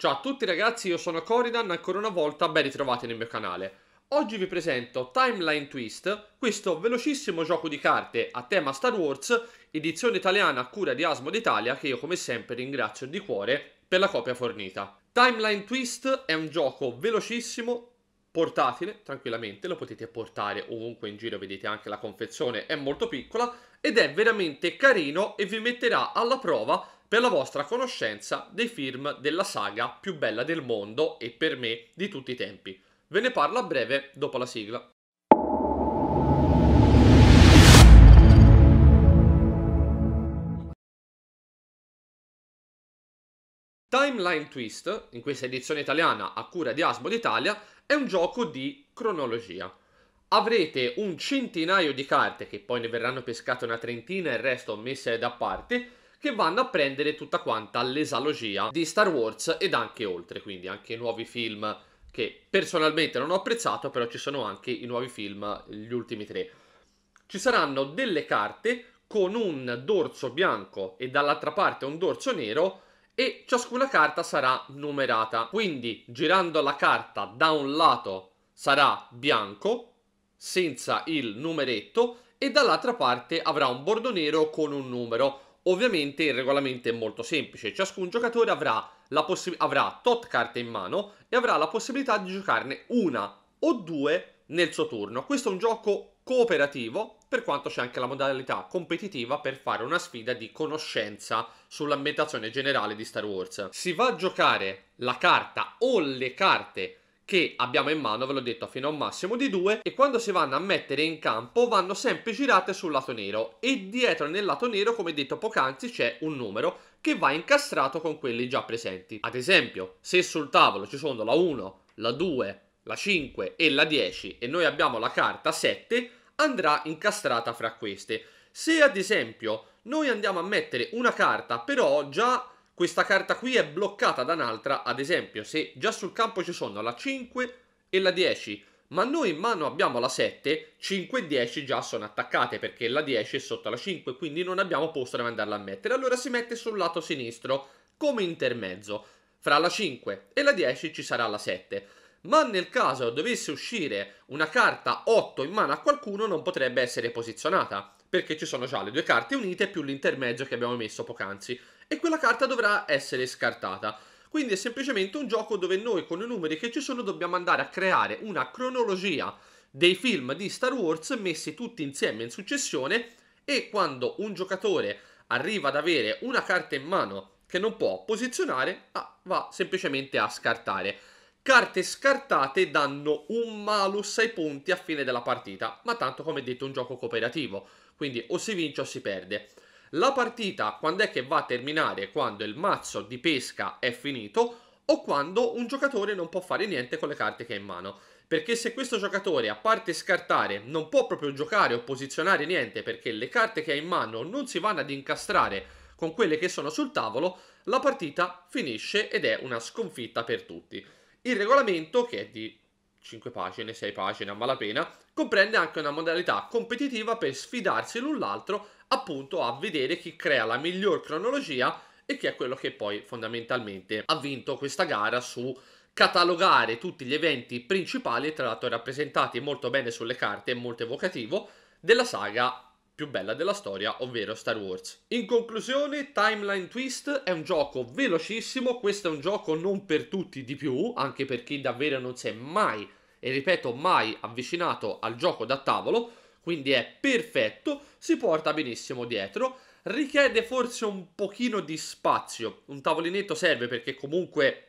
Ciao a tutti ragazzi, io sono Coridan, ancora una volta ben ritrovati nel mio canale. Oggi vi presento Timeline Twist, questo velocissimo gioco di carte a tema Star Wars, edizione italiana a cura di Asmo d'Italia, che io come sempre ringrazio di cuore per la copia fornita. Timeline Twist è un gioco velocissimo, portatile, tranquillamente, lo potete portare ovunque in giro, vedete anche la confezione è molto piccola, ed è veramente carino e vi metterà alla prova per la vostra conoscenza dei film della saga più bella del mondo e per me di tutti i tempi. Ve ne parlo a breve dopo la sigla. Timeline Twist, in questa edizione italiana a cura di Asmo d'Italia, è un gioco di cronologia. Avrete un centinaio di carte, che poi ne verranno pescate una trentina e il resto messe da parte, che vanno a prendere tutta quanta l'esalogia di Star Wars ed anche oltre, quindi anche nuovi film che personalmente non ho apprezzato, però ci sono anche i nuovi film, gli ultimi tre. Ci saranno delle carte con un dorso bianco e dall'altra parte un dorso nero e ciascuna carta sarà numerata. Quindi girando la carta da un lato sarà bianco senza il numeretto e dall'altra parte avrà un bordo nero con un numero. Ovviamente il regolamento è molto semplice, ciascun giocatore avrà, possi- avrà tot carte in mano e avrà la possibilità di giocarne una o due nel suo turno. Questo è un gioco cooperativo, per quanto c'è anche la modalità competitiva per fare una sfida di conoscenza sull'ambientazione generale di Star Wars. Si va a giocare la carta o le carte che abbiamo in mano, ve l'ho detto, fino a un massimo di due e quando si vanno a mettere in campo vanno sempre girate sul lato nero e dietro nel lato nero, come detto poc'anzi, c'è un numero che va incastrato con quelli già presenti. Ad esempio, se sul tavolo ci sono la 1, la 2, la 5 e la 10 e noi abbiamo la carta 7, andrà incastrata fra queste. Se ad esempio noi andiamo a mettere una carta però già questa carta qui è bloccata da un'altra, ad esempio se già sul campo ci sono la 5 e la 10, ma noi in mano abbiamo la 7, 5 e 10 già sono attaccate perché la 10 è sotto la 5, quindi non abbiamo posto dove andarla a mettere, allora si mette sul lato sinistro come intermezzo, fra la 5 e la 10 ci sarà la 7 ma nel caso dovesse uscire una carta 8 in mano a qualcuno non potrebbe essere posizionata, perché ci sono già le due carte unite più l'intermezzo che abbiamo messo poc'anzi e quella carta dovrà essere scartata. Quindi è semplicemente un gioco dove noi con i numeri che ci sono dobbiamo andare a creare una cronologia dei film di Star Wars messi tutti insieme in successione e quando un giocatore arriva ad avere una carta in mano che non può posizionare, ah, va semplicemente a scartare. Carte scartate danno un malus ai punti a fine della partita, ma tanto come detto è un gioco cooperativo, quindi o si vince o si perde. La partita quando è che va a terminare? Quando il mazzo di pesca è finito o quando un giocatore non può fare niente con le carte che ha in mano. Perché se questo giocatore, a parte scartare, non può proprio giocare o posizionare niente perché le carte che ha in mano non si vanno ad incastrare con quelle che sono sul tavolo, la partita finisce ed è una sconfitta per tutti. Il regolamento, che è di 5 pagine, 6 pagine a malapena, comprende anche una modalità competitiva per sfidarsi l'un l'altro appunto a vedere chi crea la miglior cronologia e chi è quello che poi fondamentalmente ha vinto questa gara su catalogare tutti gli eventi principali, tra l'altro rappresentati molto bene sulle carte, molto evocativo, della saga più bella della storia, ovvero Star Wars. In conclusione, Timeline Twist è un gioco velocissimo, questo è un gioco non per tutti di più, anche per chi davvero non si è mai, e ripeto mai, avvicinato al gioco da tavolo, quindi è perfetto, si porta benissimo dietro, richiede forse un pochino di spazio, un tavolinetto serve perché comunque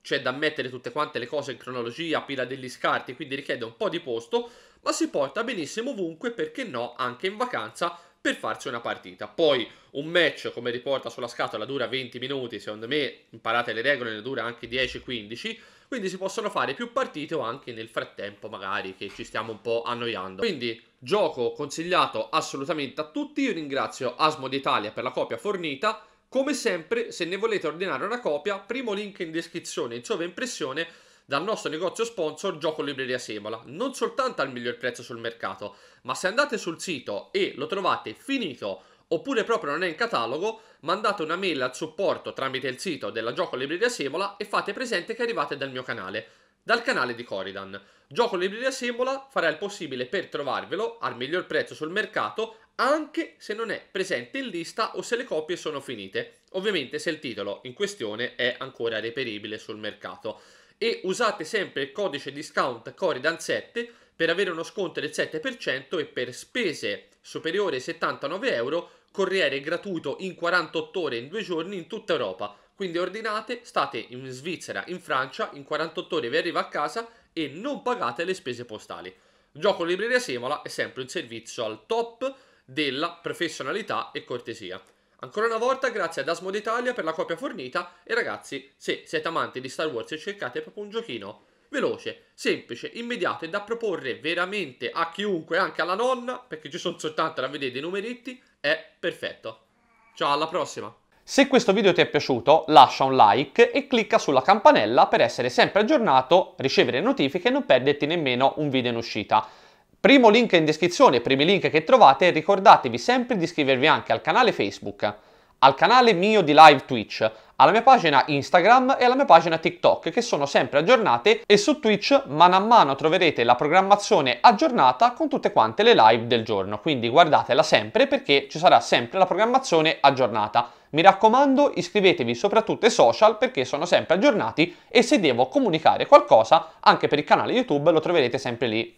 c'è da mettere tutte quante le cose in cronologia, pila degli scarti, quindi richiede un po' di posto, ma si porta benissimo ovunque, perché no, anche in vacanza per farsi una partita. Poi un match, come riporta sulla scatola, dura 20 minuti, secondo me imparate le regole, ne dura anche 10-15, quindi si possono fare più partite o anche nel frattempo magari che ci stiamo un po' annoiando. Quindi gioco consigliato assolutamente a tutti, io ringrazio Asmo d'Italia per la copia fornita, come sempre, se ne volete ordinare una copia, primo link in descrizione in sovraimpressione dal nostro negozio sponsor Gioco Libreria Semola, non soltanto al miglior prezzo sul mercato, ma se andate sul sito e lo trovate finito oppure proprio non è in catalogo, mandate una mail al supporto tramite il sito della Gioco Libreria Semola e fate presente che arrivate dal mio canale, dal canale di Coridan. Gioco Libreria Semola farà il possibile per trovarvelo al miglior prezzo sul mercato anche se non è presente in lista o se le copie sono finite, ovviamente se il titolo in questione è ancora reperibile sul mercato. E usate sempre il codice discount Coridan7 per avere uno sconto del 7% e per spese superiori ai 79 euro corriere gratuito in 48 ore in due giorni in tutta Europa. Quindi ordinate, state in Svizzera, in Francia, in 48 ore vi arriva a casa e non pagate le spese postali. Gioco Libreria Semola è sempre un servizio al top della professionalità e cortesia. Ancora una volta grazie ad Asmod Italia per la copia fornita e ragazzi, se siete amanti di Star Wars e cercate proprio un giochino veloce, semplice, immediato e da proporre veramente a chiunque, anche alla nonna, perché ci sono soltanto da vedere dei numeretti, è perfetto. Ciao, alla prossima! Se questo video ti è piaciuto lascia un like e clicca sulla campanella per essere sempre aggiornato, ricevere notifiche e non perderti nemmeno un video in uscita. Primo link in descrizione, primi link che trovate, ricordatevi sempre di iscrivervi anche al canale Facebook, al canale mio di live Twitch, alla mia pagina Instagram e alla mia pagina TikTok che sono sempre aggiornate e su Twitch mano a mano troverete la programmazione aggiornata con tutte quante le live del giorno, quindi guardatela sempre perché ci sarà sempre la programmazione aggiornata. Mi raccomando iscrivetevi soprattutto ai social perché sono sempre aggiornati e se devo comunicare qualcosa anche per il canale YouTube lo troverete sempre lì.